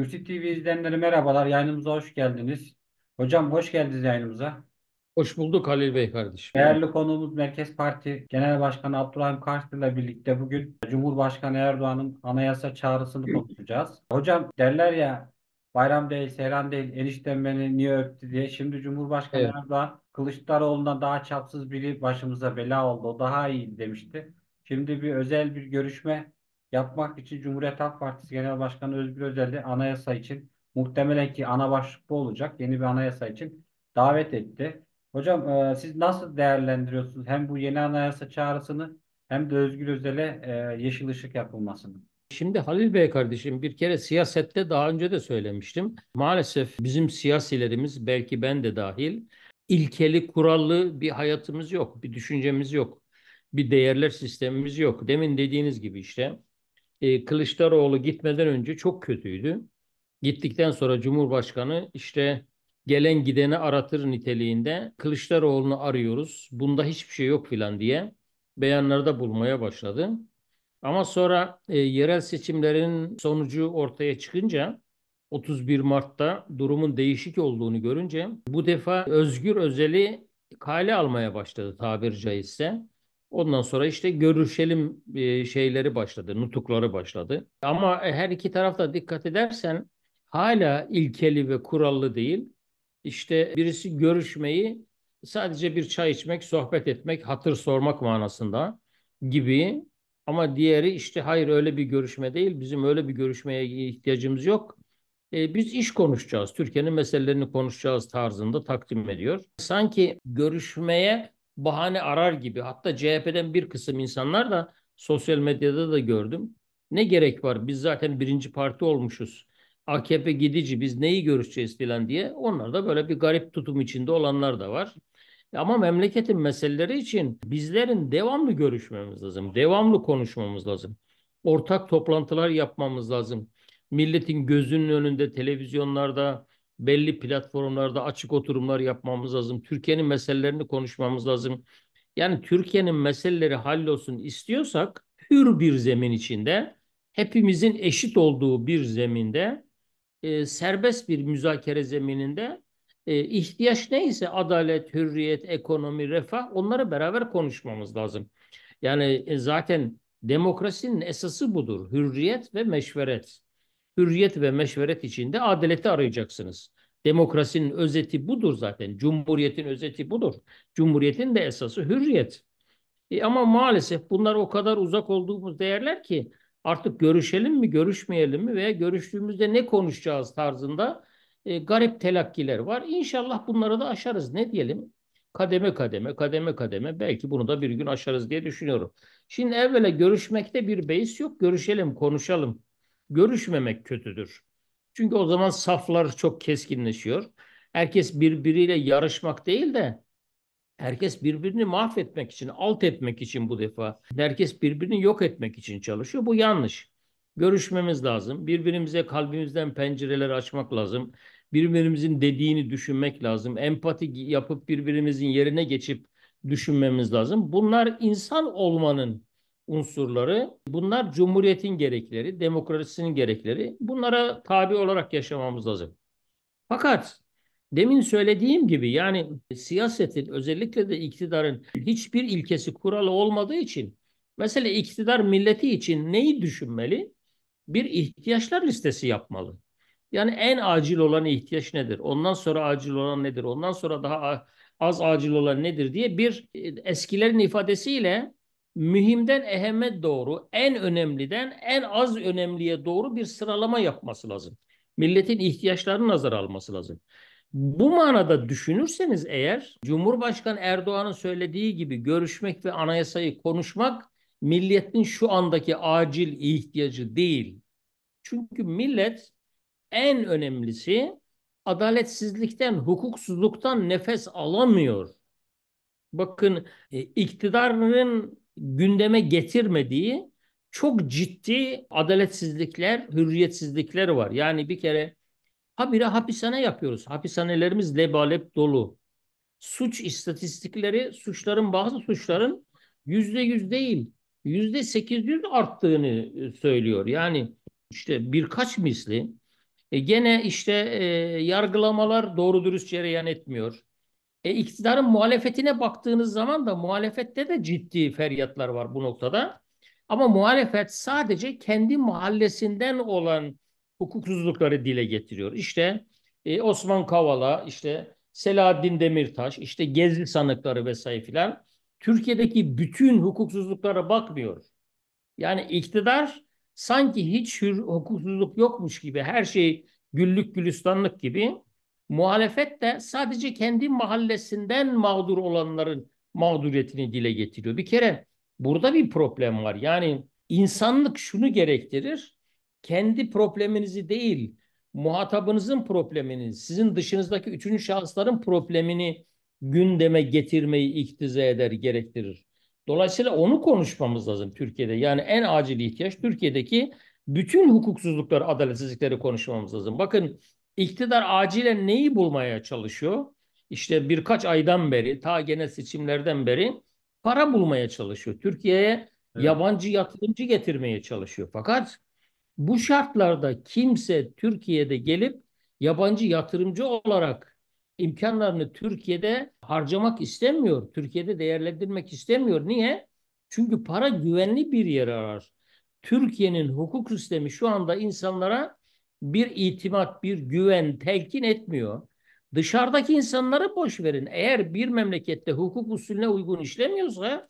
Gürsit TV izleyenleri merhabalar. Yayınımıza hoş geldiniz. Hocam hoş geldiniz yayınımıza. Hoş bulduk Halil Bey kardeşim. Değerli konuğumuz Merkez Parti Genel Başkanı Abdurrahim Karşı ile birlikte bugün Cumhurbaşkanı Erdoğan'ın anayasa çağrısını konuşacağız. Hocam derler ya bayram değil, seyran değil, eniştem beni niye öptü diye. Şimdi Cumhurbaşkanı evet. Erdoğan Kılıçdaroğlu'ndan daha çapsız biri başımıza bela oldu. O daha iyi demişti. Şimdi bir özel bir görüşme yapmak için Cumhuriyet Halk Partisi Genel Başkanı Özgür Özel'i anayasa için muhtemelen ki ana başlıklı olacak yeni bir anayasa için davet etti. Hocam e, siz nasıl değerlendiriyorsunuz hem bu yeni anayasa çağrısını hem de Özgür Özel'e e, yeşil ışık yapılmasını? Şimdi Halil Bey kardeşim bir kere siyasette daha önce de söylemiştim. Maalesef bizim siyasilerimiz belki ben de dahil ilkeli kurallı bir hayatımız yok, bir düşüncemiz yok, bir değerler sistemimiz yok. Demin dediğiniz gibi işte e, Kılıçdaroğlu gitmeden önce çok kötüydü. Gittikten sonra Cumhurbaşkanı işte gelen gideni aratır niteliğinde Kılıçdaroğlu'nu arıyoruz. Bunda hiçbir şey yok filan diye beyanlarda bulmaya başladı. Ama sonra e, yerel seçimlerin sonucu ortaya çıkınca 31 Mart'ta durumun değişik olduğunu görünce bu defa Özgür Özel'i kale almaya başladı tabiri caizse. Ondan sonra işte görüşelim e, şeyleri başladı, nutukları başladı. Ama e, her iki tarafta dikkat edersen hala ilkeli ve kurallı değil. İşte birisi görüşmeyi sadece bir çay içmek, sohbet etmek, hatır sormak manasında gibi ama diğeri işte hayır öyle bir görüşme değil. Bizim öyle bir görüşmeye ihtiyacımız yok. E, biz iş konuşacağız. Türkiye'nin meselelerini konuşacağız tarzında takdim ediyor. Sanki görüşmeye bahane arar gibi. Hatta CHP'den bir kısım insanlar da sosyal medyada da gördüm. Ne gerek var? Biz zaten birinci parti olmuşuz. AKP gidici biz neyi görüşeceğiz filan diye. Onlar da böyle bir garip tutum içinde olanlar da var. Ama memleketin meseleleri için bizlerin devamlı görüşmemiz lazım. Devamlı konuşmamız lazım. Ortak toplantılar yapmamız lazım. Milletin gözünün önünde, televizyonlarda, belli platformlarda açık oturumlar yapmamız lazım. Türkiye'nin meselelerini konuşmamız lazım. Yani Türkiye'nin meseleleri hallolsun istiyorsak hür bir zemin içinde, hepimizin eşit olduğu bir zeminde, e, serbest bir müzakere zemininde e, ihtiyaç neyse adalet, hürriyet, ekonomi, refah onları beraber konuşmamız lazım. Yani e, zaten demokrasinin esası budur. Hürriyet ve meşveret hürriyet ve meşveret içinde adaleti arayacaksınız. Demokrasinin özeti budur zaten. Cumhuriyetin özeti budur. Cumhuriyetin de esası hürriyet. E ama maalesef bunlar o kadar uzak olduğumuz değerler ki artık görüşelim mi görüşmeyelim mi veya görüştüğümüzde ne konuşacağız tarzında e, garip telakkiler var. İnşallah bunları da aşarız ne diyelim? Kademe kademe kademe kademe belki bunu da bir gün aşarız diye düşünüyorum. Şimdi evvela görüşmekte bir beis yok görüşelim konuşalım görüşmemek kötüdür. Çünkü o zaman saflar çok keskinleşiyor. Herkes birbiriyle yarışmak değil de herkes birbirini mahvetmek için, alt etmek için bu defa. Herkes birbirini yok etmek için çalışıyor. Bu yanlış. Görüşmemiz lazım. Birbirimize kalbimizden pencereler açmak lazım. Birbirimizin dediğini düşünmek lazım. Empati yapıp birbirimizin yerine geçip düşünmemiz lazım. Bunlar insan olmanın unsurları. Bunlar cumhuriyetin gerekleri, demokrasinin gerekleri. Bunlara tabi olarak yaşamamız lazım. Fakat demin söylediğim gibi yani siyasetin özellikle de iktidarın hiçbir ilkesi kuralı olmadığı için mesela iktidar milleti için neyi düşünmeli? Bir ihtiyaçlar listesi yapmalı. Yani en acil olan ihtiyaç nedir? Ondan sonra acil olan nedir? Ondan sonra daha az acil olan nedir diye bir e, eskilerin ifadesiyle mühimden ehemme doğru, en önemliden en az önemliye doğru bir sıralama yapması lazım. Milletin ihtiyaçlarını nazara alması lazım. Bu manada düşünürseniz eğer Cumhurbaşkanı Erdoğan'ın söylediği gibi görüşmek ve anayasayı konuşmak milletin şu andaki acil ihtiyacı değil. Çünkü millet en önemlisi adaletsizlikten, hukuksuzluktan nefes alamıyor. Bakın e, iktidarın gündeme getirmediği çok ciddi adaletsizlikler, hürriyetsizlikler var. Yani bir kere habire hapishane yapıyoruz. Hapishanelerimiz lebalep dolu. Suç istatistikleri suçların bazı suçların yüzde yüz değil yüzde sekiz yüz arttığını e, söylüyor. Yani işte birkaç misli. E gene işte e, yargılamalar doğru dürüst cereyan etmiyor. E, iktidarın muhalefetine baktığınız zaman da muhalefette de ciddi feryatlar var bu noktada. Ama muhalefet sadece kendi mahallesinden olan hukuksuzlukları dile getiriyor. İşte e, Osman Kavala, işte Selahattin Demirtaş, işte Gezi sanıkları vesaire filan. Türkiye'deki bütün hukuksuzluklara bakmıyor. Yani iktidar sanki hiç hukuksuzluk yokmuş gibi her şey güllük gülistanlık gibi Muhalefet de sadece kendi mahallesinden mağdur olanların mağduriyetini dile getiriyor. Bir kere burada bir problem var. Yani insanlık şunu gerektirir. Kendi probleminizi değil, muhatabınızın problemini, sizin dışınızdaki üçüncü şahısların problemini gündeme getirmeyi iktiza eder, gerektirir. Dolayısıyla onu konuşmamız lazım Türkiye'de. Yani en acil ihtiyaç Türkiye'deki bütün hukuksuzlukları, adaletsizlikleri konuşmamız lazım. Bakın İktidar acilen neyi bulmaya çalışıyor? İşte birkaç aydan beri, ta gene seçimlerden beri para bulmaya çalışıyor. Türkiye'ye evet. yabancı yatırımcı getirmeye çalışıyor. Fakat bu şartlarda kimse Türkiye'de gelip yabancı yatırımcı olarak imkanlarını Türkiye'de harcamak istemiyor. Türkiye'de değerlendirmek istemiyor. Niye? Çünkü para güvenli bir yer arar. Türkiye'nin hukuk sistemi şu anda insanlara bir itimat, bir güven telkin etmiyor. Dışarıdaki insanları boş verin. Eğer bir memlekette hukuk usulüne uygun işlemiyorsa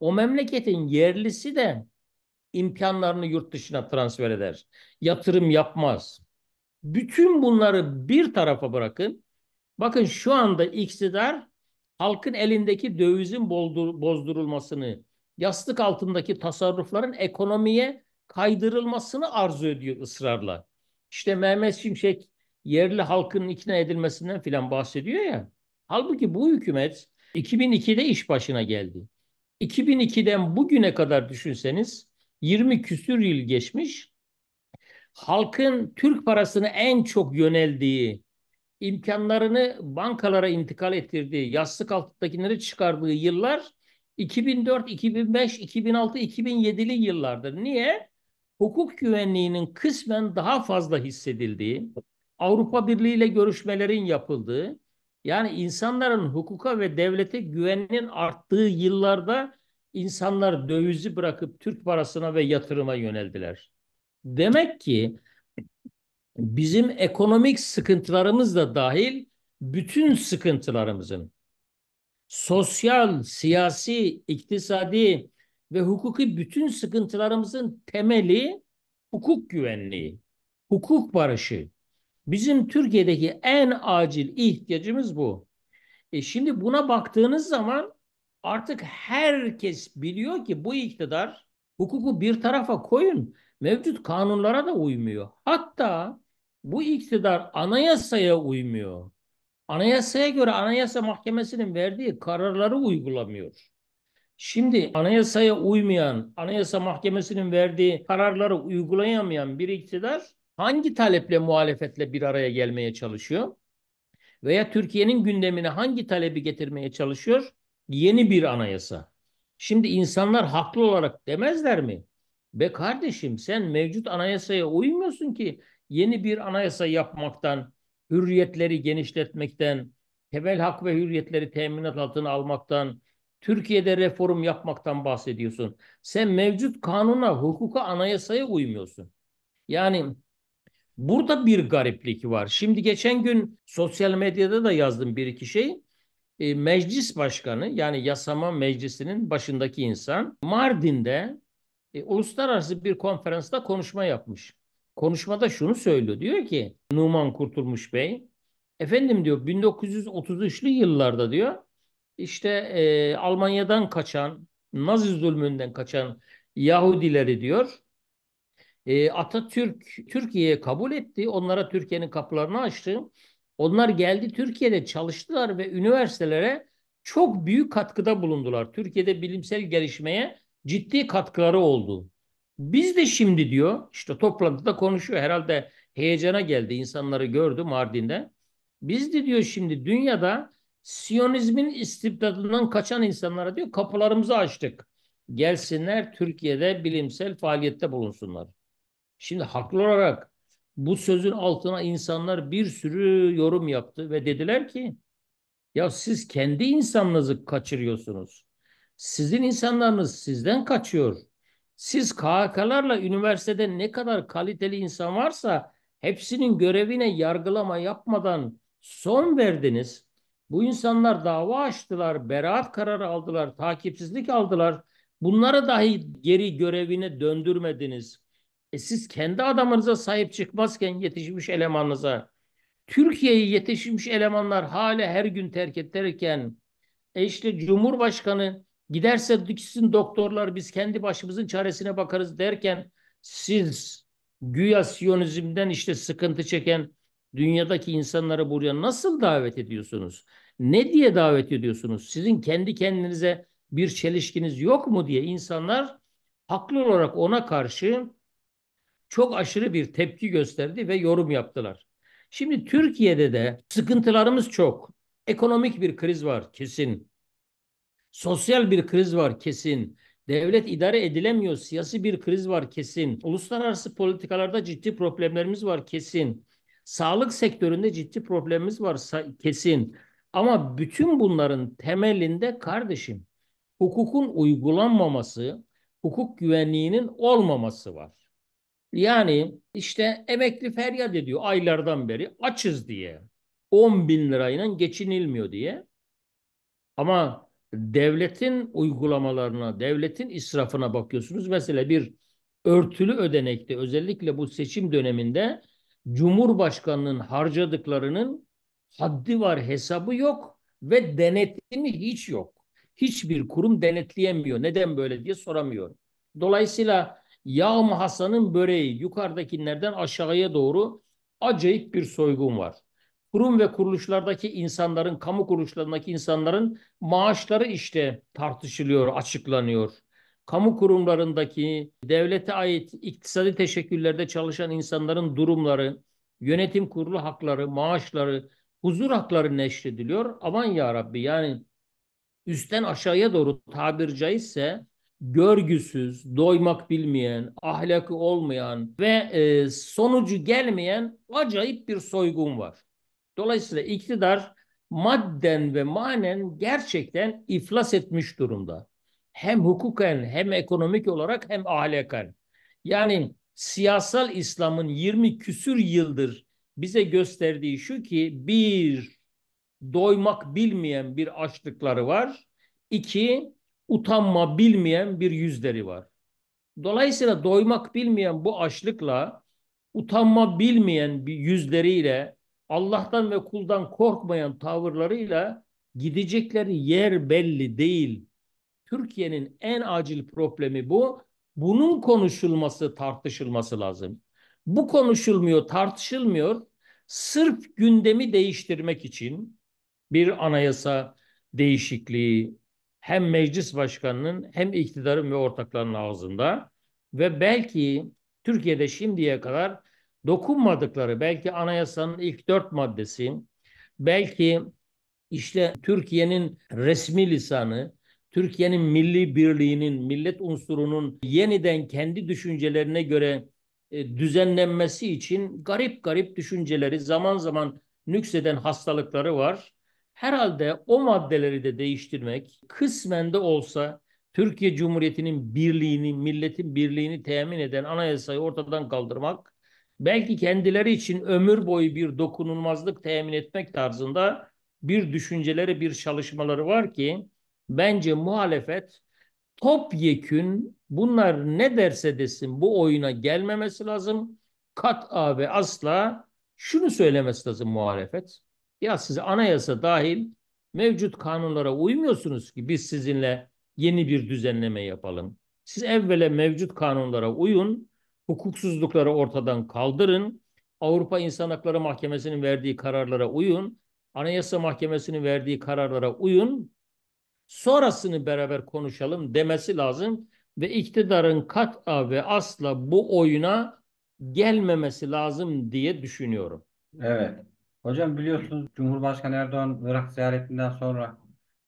o memleketin yerlisi de imkanlarını yurt dışına transfer eder. Yatırım yapmaz. Bütün bunları bir tarafa bırakın. Bakın şu anda iktidar halkın elindeki dövizin bozdurulmasını, yastık altındaki tasarrufların ekonomiye kaydırılmasını arzu ediyor ısrarla. İşte Mehmet Şimşek yerli halkın ikna edilmesinden filan bahsediyor ya. Halbuki bu hükümet 2002'de iş başına geldi. 2002'den bugüne kadar düşünseniz 20 küsür yıl geçmiş. Halkın Türk parasını en çok yöneldiği, imkanlarını bankalara intikal ettirdiği, yastık altındakileri çıkardığı yıllar 2004, 2005, 2006, 2007'li yıllardır. Niye? hukuk güvenliğinin kısmen daha fazla hissedildiği, Avrupa Birliği ile görüşmelerin yapıldığı, yani insanların hukuka ve devlete güveninin arttığı yıllarda insanlar dövizi bırakıp Türk parasına ve yatırıma yöneldiler. Demek ki bizim ekonomik sıkıntılarımız da dahil bütün sıkıntılarımızın sosyal, siyasi, iktisadi, ve hukuki bütün sıkıntılarımızın temeli hukuk güvenliği, hukuk barışı. Bizim Türkiye'deki en acil ihtiyacımız bu. E şimdi buna baktığınız zaman artık herkes biliyor ki bu iktidar hukuku bir tarafa koyun mevcut kanunlara da uymuyor. Hatta bu iktidar anayasaya uymuyor. Anayasaya göre Anayasa Mahkemesi'nin verdiği kararları uygulamıyor. Şimdi anayasaya uymayan, anayasa mahkemesinin verdiği kararları uygulayamayan bir iktidar hangi taleple muhalefetle bir araya gelmeye çalışıyor? Veya Türkiye'nin gündemine hangi talebi getirmeye çalışıyor? Yeni bir anayasa. Şimdi insanlar haklı olarak demezler mi? Be kardeşim sen mevcut anayasaya uymuyorsun ki yeni bir anayasa yapmaktan, hürriyetleri genişletmekten, temel hak ve hürriyetleri teminat altına almaktan, Türkiye'de reform yapmaktan bahsediyorsun. Sen mevcut kanuna, hukuka, anayasaya uymuyorsun. Yani burada bir gariplik var. Şimdi geçen gün sosyal medyada da yazdım bir iki şey. E, meclis başkanı yani yasama meclisinin başındaki insan Mardin'de e, uluslararası bir konferansta konuşma yapmış. Konuşmada şunu söylüyor. Diyor ki Numan Kurtulmuş Bey efendim diyor 1933'lü yıllarda diyor işte e, Almanya'dan kaçan, Nazi zulmünden kaçan Yahudileri diyor. E, Atatürk Türkiye'ye kabul etti. Onlara Türkiye'nin kapılarını açtı. Onlar geldi Türkiye'de çalıştılar ve üniversitelere çok büyük katkıda bulundular. Türkiye'de bilimsel gelişmeye ciddi katkıları oldu. Biz de şimdi diyor işte toplantıda konuşuyor herhalde heyecana geldi insanları gördü Mardin'de. Biz de diyor şimdi dünyada Siyonizmin istibdadından kaçan insanlara diyor kapılarımızı açtık. Gelsinler Türkiye'de bilimsel faaliyette bulunsunlar. Şimdi haklı olarak bu sözün altına insanlar bir sürü yorum yaptı ve dediler ki ya siz kendi insanınızı kaçırıyorsunuz. Sizin insanlarınız sizden kaçıyor. Siz KHK'larla üniversitede ne kadar kaliteli insan varsa hepsinin görevine yargılama yapmadan son verdiniz. Bu insanlar dava açtılar, beraat kararı aldılar, takipsizlik aldılar. Bunlara dahi geri görevine döndürmediniz. E siz kendi adamınıza sahip çıkmazken yetişmiş elemanınıza, Türkiye'yi yetişmiş elemanlar hala her gün terk ederken, e işte Cumhurbaşkanı giderse gitsin doktorlar biz kendi başımızın çaresine bakarız derken siz güya siyonizmden işte sıkıntı çeken Dünyadaki insanları buraya nasıl davet ediyorsunuz? Ne diye davet ediyorsunuz? Sizin kendi kendinize bir çelişkiniz yok mu diye insanlar haklı olarak ona karşı çok aşırı bir tepki gösterdi ve yorum yaptılar. Şimdi Türkiye'de de sıkıntılarımız çok. Ekonomik bir kriz var kesin. Sosyal bir kriz var kesin. Devlet idare edilemiyor. Siyasi bir kriz var kesin. Uluslararası politikalarda ciddi problemlerimiz var kesin. Sağlık sektöründe ciddi problemimiz var kesin. Ama bütün bunların temelinde kardeşim hukukun uygulanmaması, hukuk güvenliğinin olmaması var. Yani işte emekli feryat ediyor aylardan beri açız diye. 10 bin lirayla geçinilmiyor diye. Ama devletin uygulamalarına, devletin israfına bakıyorsunuz. Mesela bir örtülü ödenekte özellikle bu seçim döneminde Cumhurbaşkanının harcadıklarının haddi var hesabı yok ve denetimi hiç yok. Hiçbir kurum denetleyemiyor. Neden böyle diye soramıyorum. Dolayısıyla yağ mahasanın böreği yukarıdakilerden aşağıya doğru acayip bir soygun var. Kurum ve kuruluşlardaki insanların, kamu kuruluşlarındaki insanların maaşları işte tartışılıyor, açıklanıyor kamu kurumlarındaki devlete ait iktisadi teşekküllerde çalışan insanların durumları, yönetim kurulu hakları, maaşları, huzur hakları neşrediliyor. Aman ya Rabbi yani üstten aşağıya doğru tabir caizse görgüsüz, doymak bilmeyen, ahlakı olmayan ve e, sonucu gelmeyen acayip bir soygun var. Dolayısıyla iktidar madden ve manen gerçekten iflas etmiş durumda hem hukuken hem ekonomik olarak hem ahlaken. Yani siyasal İslam'ın 20 küsür yıldır bize gösterdiği şu ki bir doymak bilmeyen bir açlıkları var. iki utanma bilmeyen bir yüzleri var. Dolayısıyla doymak bilmeyen bu açlıkla utanma bilmeyen bir yüzleriyle Allah'tan ve kuldan korkmayan tavırlarıyla gidecekleri yer belli değil. Türkiye'nin en acil problemi bu. Bunun konuşulması, tartışılması lazım. Bu konuşulmuyor, tartışılmıyor. Sırf gündemi değiştirmek için bir anayasa değişikliği hem meclis başkanının hem iktidarın ve ortaklarının ağzında ve belki Türkiye'de şimdiye kadar dokunmadıkları belki anayasanın ilk dört maddesi, belki işte Türkiye'nin resmi lisanı, Türkiye'nin milli birliğinin, millet unsurunun yeniden kendi düşüncelerine göre e, düzenlenmesi için garip garip düşünceleri, zaman zaman nükseden hastalıkları var. Herhalde o maddeleri de değiştirmek kısmen de olsa Türkiye Cumhuriyeti'nin birliğini, milletin birliğini temin eden anayasayı ortadan kaldırmak, belki kendileri için ömür boyu bir dokunulmazlık temin etmek tarzında bir düşünceleri, bir çalışmaları var ki Bence muhalefet topyekün bunlar ne derse desin bu oyuna gelmemesi lazım. kat ve asla şunu söylemesi lazım muhalefet. Ya siz anayasa dahil mevcut kanunlara uymuyorsunuz ki biz sizinle yeni bir düzenleme yapalım. Siz evvele mevcut kanunlara uyun, hukuksuzlukları ortadan kaldırın, Avrupa İnsan Hakları Mahkemesi'nin verdiği kararlara uyun, Anayasa Mahkemesi'nin verdiği kararlara uyun, sonrasını beraber konuşalım demesi lazım ve iktidarın kat'a ve asla bu oyuna gelmemesi lazım diye düşünüyorum. Evet. Hocam biliyorsunuz Cumhurbaşkanı Erdoğan Irak ziyaretinden sonra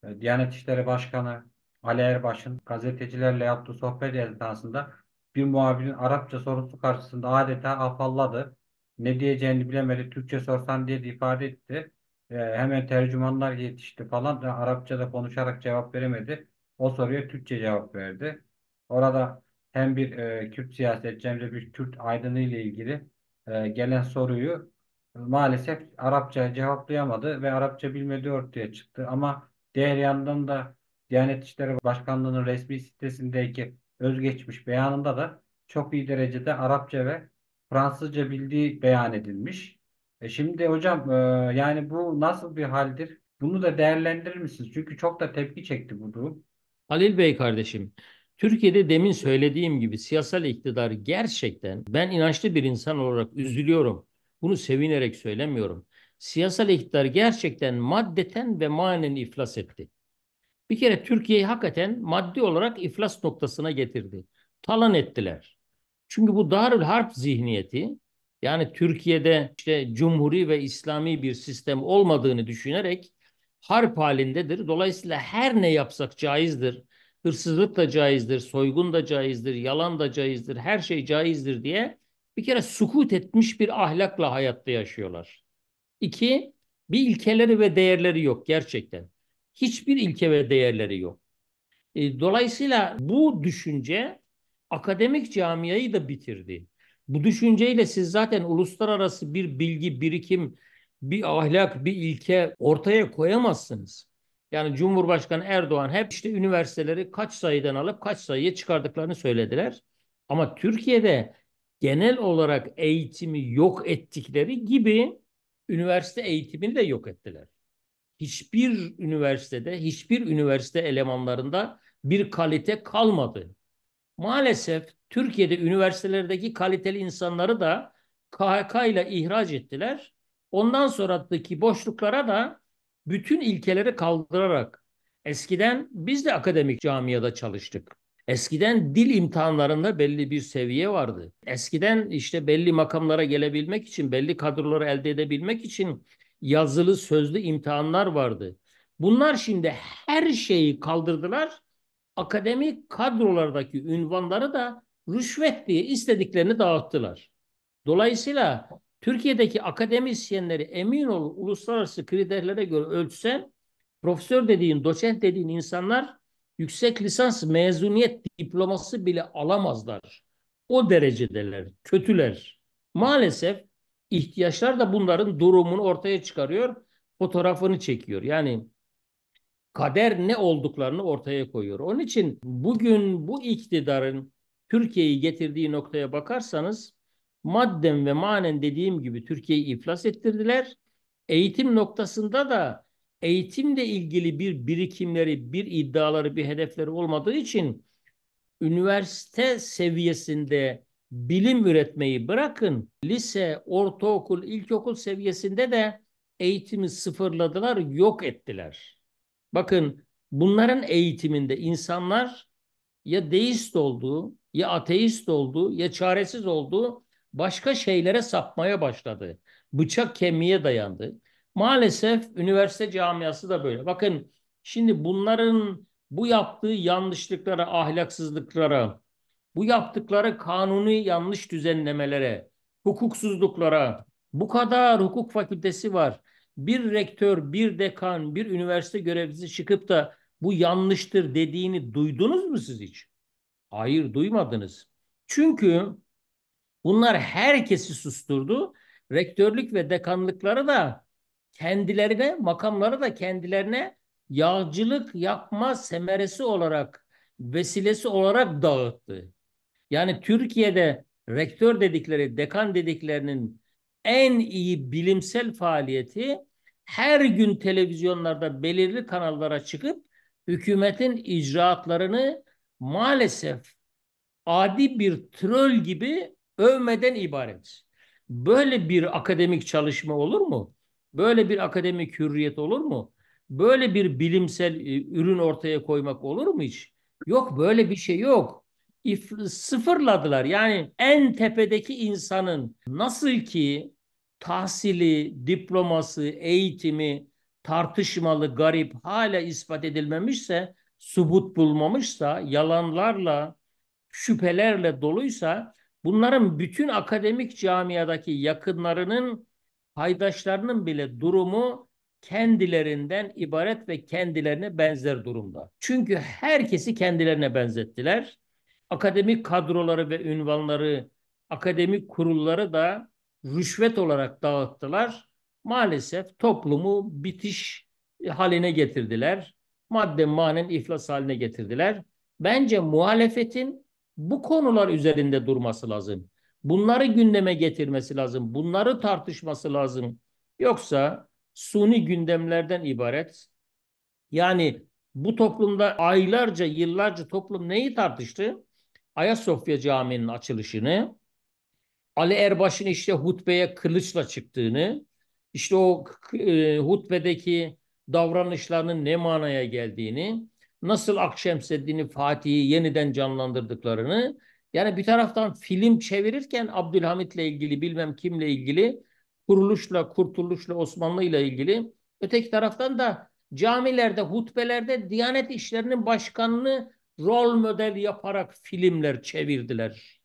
e, Diyanet İşleri Başkanı Ali Erbaş'ın gazetecilerle yaptığı sohbet esnasında bir muhabirin Arapça sorusu karşısında adeta afalladı. Ne diyeceğini bilemedi. Türkçe sorsan diye ifade etti. Ee, hemen tercümanlar yetişti falan. Ee, Arapça Da konuşarak cevap veremedi. O soruya Türkçe cevap verdi. Orada hem bir e, Kürt siyasetçi hem de bir Kürt aydını ile ilgili e, gelen soruyu maalesef Arapça cevaplayamadı ve Arapça bilmediği ortaya çıktı. Ama diğer yandan da Diyanet İşleri Başkanlığı'nın resmi sitesindeki özgeçmiş beyanında da çok iyi derecede Arapça ve Fransızca bildiği beyan edilmiş. E şimdi hocam e, yani bu nasıl bir haldir? Bunu da değerlendirir misiniz? Çünkü çok da tepki çekti bu durum. Halil Bey kardeşim, Türkiye'de demin söylediğim gibi siyasal iktidar gerçekten ben inançlı bir insan olarak üzülüyorum. Bunu sevinerek söylemiyorum. Siyasal iktidar gerçekten maddeten ve manen iflas etti. Bir kere Türkiye'yi hakikaten maddi olarak iflas noktasına getirdi. Talan ettiler. Çünkü bu Darül Harp zihniyeti yani Türkiye'de işte cumhuri ve İslami bir sistem olmadığını düşünerek harp halindedir. Dolayısıyla her ne yapsak caizdir. Hırsızlık da caizdir, soygun da caizdir, yalan da caizdir, her şey caizdir diye bir kere sukut etmiş bir ahlakla hayatta yaşıyorlar. İki, bir ilkeleri ve değerleri yok gerçekten. Hiçbir ilke ve değerleri yok. E, dolayısıyla bu düşünce akademik camiayı da bitirdi. Bu düşünceyle siz zaten uluslararası bir bilgi, birikim, bir ahlak, bir ilke ortaya koyamazsınız. Yani Cumhurbaşkanı Erdoğan hep işte üniversiteleri kaç sayıdan alıp kaç sayıya çıkardıklarını söylediler. Ama Türkiye'de genel olarak eğitimi yok ettikleri gibi üniversite eğitimini de yok ettiler. Hiçbir üniversitede, hiçbir üniversite elemanlarında bir kalite kalmadı. Maalesef Türkiye'de üniversitelerdeki kaliteli insanları da KHK ile ihraç ettiler. Ondan sonraki boşluklara da bütün ilkeleri kaldırarak eskiden biz de akademik camiada çalıştık. Eskiden dil imtihanlarında belli bir seviye vardı. Eskiden işte belli makamlara gelebilmek için, belli kadroları elde edebilmek için yazılı, sözlü imtihanlar vardı. Bunlar şimdi her şeyi kaldırdılar. Akademik kadrolardaki ünvanları da rüşvet diye istediklerini dağıttılar. Dolayısıyla Türkiye'deki akademisyenleri emin ol uluslararası kriterlere göre ölçsen profesör dediğin, doçent dediğin insanlar yüksek lisans mezuniyet diploması bile alamazlar. O derecedeler, kötüler. Maalesef ihtiyaçlar da bunların durumunu ortaya çıkarıyor, fotoğrafını çekiyor. Yani kader ne olduklarını ortaya koyuyor. Onun için bugün bu iktidarın Türkiye'yi getirdiği noktaya bakarsanız madden ve manen dediğim gibi Türkiye'yi iflas ettirdiler. Eğitim noktasında da eğitimle ilgili bir birikimleri, bir iddiaları, bir hedefleri olmadığı için üniversite seviyesinde bilim üretmeyi bırakın. Lise, ortaokul, ilkokul seviyesinde de eğitimi sıfırladılar, yok ettiler. Bakın bunların eğitiminde insanlar ya deist olduğu ya ateist oldu ya çaresiz oldu. Başka şeylere sapmaya başladı. Bıçak kemiğe dayandı. Maalesef üniversite camiası da böyle. Bakın şimdi bunların bu yaptığı yanlışlıklara, ahlaksızlıklara, bu yaptıkları kanuni yanlış düzenlemelere, hukuksuzluklara, bu kadar hukuk fakültesi var. Bir rektör, bir dekan, bir üniversite görevlisi çıkıp da bu yanlıştır dediğini duydunuz mu siz hiç? Hayır duymadınız. Çünkü bunlar herkesi susturdu. Rektörlük ve dekanlıkları da kendilerine, makamları da kendilerine yağcılık yapma semeresi olarak, vesilesi olarak dağıttı. Yani Türkiye'de rektör dedikleri, dekan dediklerinin en iyi bilimsel faaliyeti her gün televizyonlarda belirli kanallara çıkıp hükümetin icraatlarını maalesef adi bir troll gibi övmeden ibaret. Böyle bir akademik çalışma olur mu? Böyle bir akademik hürriyet olur mu? Böyle bir bilimsel e, ürün ortaya koymak olur mu hiç? Yok böyle bir şey yok. İf sıfırladılar. Yani en tepedeki insanın nasıl ki tahsili, diploması, eğitimi tartışmalı, garip hala ispat edilmemişse subut bulmamışsa, yalanlarla, şüphelerle doluysa bunların bütün akademik camiadaki yakınlarının, paydaşlarının bile durumu kendilerinden ibaret ve kendilerine benzer durumda. Çünkü herkesi kendilerine benzettiler. Akademik kadroları ve ünvanları, akademik kurulları da rüşvet olarak dağıttılar. Maalesef toplumu bitiş haline getirdiler madde manen iflas haline getirdiler. Bence muhalefetin bu konular üzerinde durması lazım. Bunları gündeme getirmesi lazım. Bunları tartışması lazım. Yoksa suni gündemlerden ibaret. Yani bu toplumda aylarca, yıllarca toplum neyi tartıştı? Ayasofya Camii'nin açılışını, Ali Erbaş'ın işte hutbeye kılıçla çıktığını, işte o e, hutbedeki davranışlarının ne manaya geldiğini, nasıl Akşemseddin'i Fatih'i yeniden canlandırdıklarını, yani bir taraftan film çevirirken Abdülhamit'le ilgili bilmem kimle ilgili, kuruluşla, kurtuluşla, Osmanlı ile ilgili, öteki taraftan da camilerde, hutbelerde Diyanet İşleri'nin başkanını rol model yaparak filmler çevirdiler.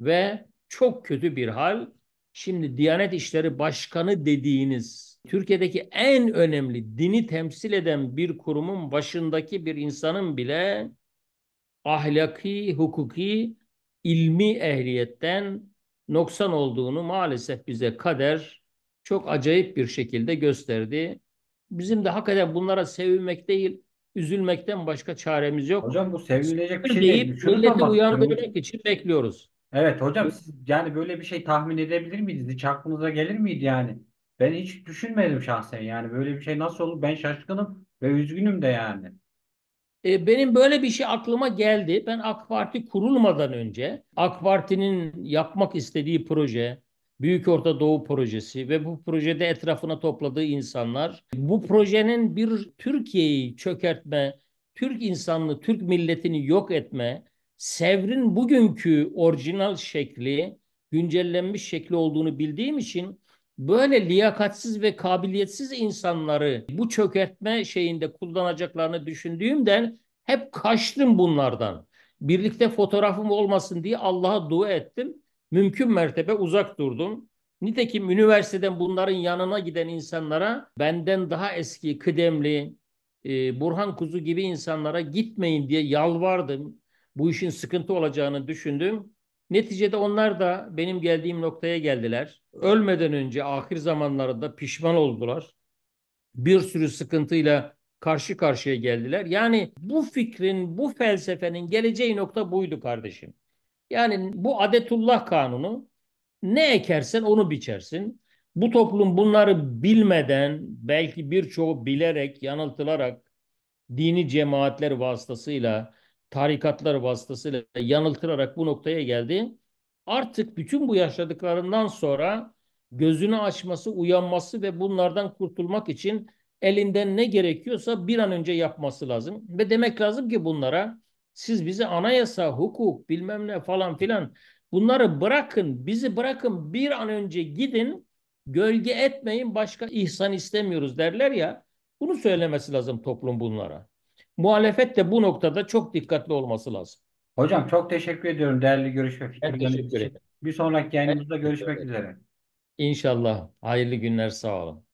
Ve çok kötü bir hal Şimdi Diyanet İşleri Başkanı dediğiniz Türkiye'deki en önemli dini temsil eden bir kurumun başındaki bir insanın bile ahlaki, hukuki, ilmi ehliyetten noksan olduğunu maalesef bize kader çok acayip bir şekilde gösterdi. Bizim de hakikaten bunlara sevinmek değil, üzülmekten başka çaremiz yok. Hocam bu sevinilecek bir şey değil. Deyip milleti uyandırmak için bekliyoruz. Evet hocam siz yani böyle bir şey tahmin edebilir miydiniz? Hiç aklınıza gelir miydi yani? Ben hiç düşünmedim şahsen yani böyle bir şey nasıl olur? Ben şaşkınım ve üzgünüm de yani. E, benim böyle bir şey aklıma geldi. Ben AK Parti kurulmadan önce AK Parti'nin yapmak istediği proje, Büyük Orta Doğu projesi ve bu projede etrafına topladığı insanlar bu projenin bir Türkiye'yi çökertme, Türk insanlığı, Türk milletini yok etme, Sevr'in bugünkü orijinal şekli, güncellenmiş şekli olduğunu bildiğim için böyle liyakatsiz ve kabiliyetsiz insanları bu çökertme şeyinde kullanacaklarını düşündüğümden hep kaçtım bunlardan. Birlikte fotoğrafım olmasın diye Allah'a dua ettim. Mümkün mertebe uzak durdum. Nitekim üniversiteden bunların yanına giden insanlara benden daha eski, kıdemli, e, Burhan Kuzu gibi insanlara gitmeyin diye yalvardım bu işin sıkıntı olacağını düşündüm. Neticede onlar da benim geldiğim noktaya geldiler. Ölmeden önce ahir zamanlarında pişman oldular. Bir sürü sıkıntıyla karşı karşıya geldiler. Yani bu fikrin, bu felsefenin geleceği nokta buydu kardeşim. Yani bu adetullah kanunu ne ekersen onu biçersin. Bu toplum bunları bilmeden belki birçoğu bilerek, yanıltılarak dini cemaatler vasıtasıyla tarikatlar vasıtasıyla yanıltırarak bu noktaya geldi. Artık bütün bu yaşadıklarından sonra gözünü açması, uyanması ve bunlardan kurtulmak için elinden ne gerekiyorsa bir an önce yapması lazım. Ve demek lazım ki bunlara siz bizi anayasa, hukuk bilmem ne falan filan bunları bırakın, bizi bırakın bir an önce gidin, gölge etmeyin başka ihsan istemiyoruz derler ya. Bunu söylemesi lazım toplum bunlara. Muhalefet de bu noktada çok dikkatli olması lazım. Hocam çok teşekkür ediyorum değerli görüş ve fikirleriniz için. Bir sonraki yayınımızda görüşmek üzere. İnşallah. Hayırlı günler. Sağ olun.